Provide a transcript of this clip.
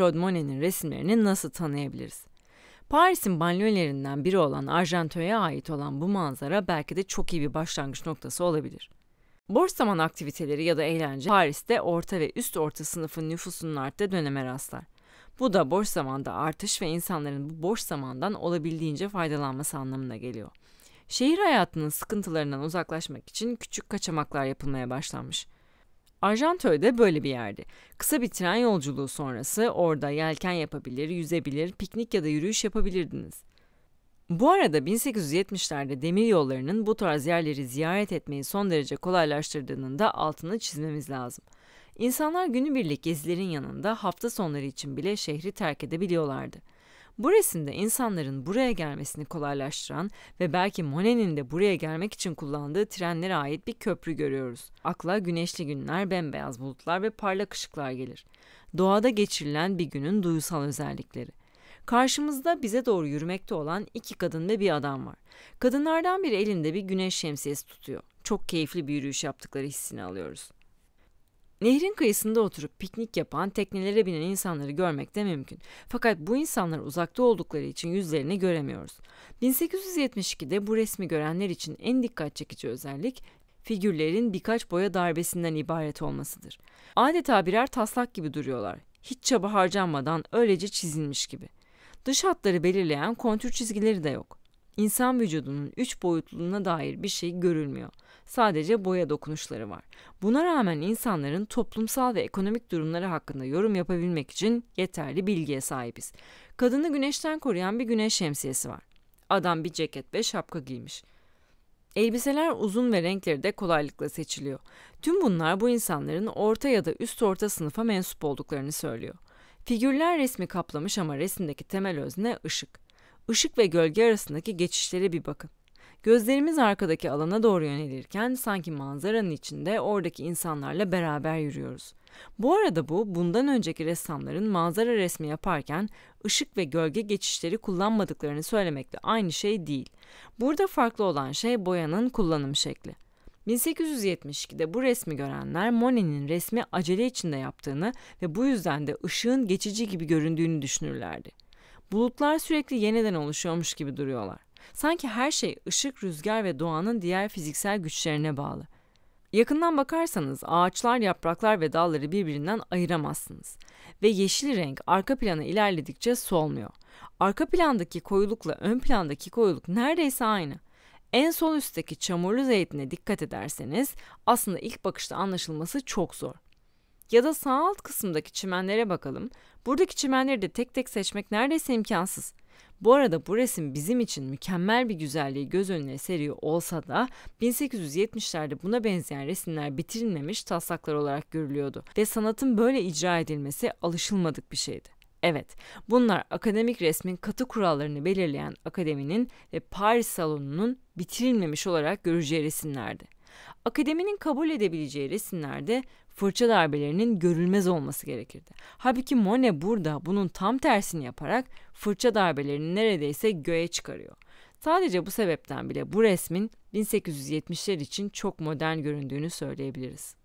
Claude Monet'in resimlerini nasıl tanıyabiliriz? Paris'in banliyölerinden biri olan Arjantö'ye ait olan bu manzara belki de çok iyi bir başlangıç noktası olabilir. Boş zaman aktiviteleri ya da eğlence Paris'te orta ve üst orta sınıfın nüfusunun arttığı döneme rastlar. Bu da boş zamanda artış ve insanların bu boş zamandan olabildiğince faydalanması anlamına geliyor. Şehir hayatının sıkıntılarından uzaklaşmak için küçük kaçamaklar yapılmaya başlanmış. Arjantöy de böyle bir yerdi. Kısa bir tren yolculuğu sonrası orada yelken yapabilir, yüzebilir, piknik ya da yürüyüş yapabilirdiniz. Bu arada 1870'lerde demir yollarının bu tarz yerleri ziyaret etmeyi son derece kolaylaştırdığının da altını çizmemiz lazım. İnsanlar günübirlik gezilerin yanında hafta sonları için bile şehri terk edebiliyorlardı. Bu resimde insanların buraya gelmesini kolaylaştıran ve belki Monet'in de buraya gelmek için kullandığı trenlere ait bir köprü görüyoruz. Akla güneşli günler, bembeyaz bulutlar ve parlak ışıklar gelir. Doğada geçirilen bir günün duysal özellikleri. Karşımızda bize doğru yürümekte olan iki kadın ve bir adam var. Kadınlardan biri elinde bir güneş şemsiyesi tutuyor. Çok keyifli bir yürüyüş yaptıkları hissini alıyoruz. Nehrin kıyısında oturup piknik yapan, teknelere binen insanları görmek de mümkün. Fakat bu insanlar uzakta oldukları için yüzlerini göremiyoruz. 1872'de bu resmi görenler için en dikkat çekici özellik figürlerin birkaç boya darbesinden ibaret olmasıdır. Adeta birer taslak gibi duruyorlar. Hiç çaba harcanmadan öylece çizilmiş gibi. Dış hatları belirleyen kontür çizgileri de yok. İnsan vücudunun üç boyutluluğuna dair bir şey görülmüyor. Sadece boya dokunuşları var. Buna rağmen insanların toplumsal ve ekonomik durumları hakkında yorum yapabilmek için yeterli bilgiye sahibiz. Kadını güneşten koruyan bir güneş şemsiyesi var. Adam bir ceket ve şapka giymiş. Elbiseler uzun ve renkleri de kolaylıkla seçiliyor. Tüm bunlar bu insanların orta ya da üst orta sınıfa mensup olduklarını söylüyor. Figürler resmi kaplamış ama resimdeki temel özne ışık. Işık ve gölge arasındaki geçişlere bir bakın. Gözlerimiz arkadaki alana doğru yönelirken sanki manzaranın içinde oradaki insanlarla beraber yürüyoruz. Bu arada bu bundan önceki ressamların manzara resmi yaparken ışık ve gölge geçişleri kullanmadıklarını söylemekle aynı şey değil. Burada farklı olan şey boyanın kullanım şekli. 1872'de bu resmi görenler Monet'in resmi acele içinde yaptığını ve bu yüzden de ışığın geçici gibi göründüğünü düşünürlerdi. Bulutlar sürekli yeniden oluşuyormuş gibi duruyorlar. Sanki her şey ışık, rüzgar ve doğanın diğer fiziksel güçlerine bağlı. Yakından bakarsanız ağaçlar, yapraklar ve dalları birbirinden ayıramazsınız. Ve yeşil renk arka plana ilerledikçe solmuyor. Arka plandaki koyulukla ön plandaki koyuluk neredeyse aynı. En sol üstteki çamurlu zeytine dikkat ederseniz aslında ilk bakışta anlaşılması çok zor ya da sağ alt kısımdaki çimenlere bakalım. Buradaki çimenleri de tek tek seçmek neredeyse imkansız. Bu arada bu resim bizim için mükemmel bir güzelliği göz önüne seriyor olsa da 1870'lerde buna benzeyen resimler bitirilmemiş taslaklar olarak görülüyordu ve sanatın böyle icra edilmesi alışılmadık bir şeydi. Evet, bunlar akademik resmin katı kurallarını belirleyen akademinin ve Paris salonunun bitirilmemiş olarak göreceği resimlerdi akademinin kabul edebileceği resimlerde fırça darbelerinin görülmez olması gerekirdi. Halbuki Monet burada bunun tam tersini yaparak fırça darbelerini neredeyse göğe çıkarıyor. Sadece bu sebepten bile bu resmin 1870'ler için çok modern göründüğünü söyleyebiliriz.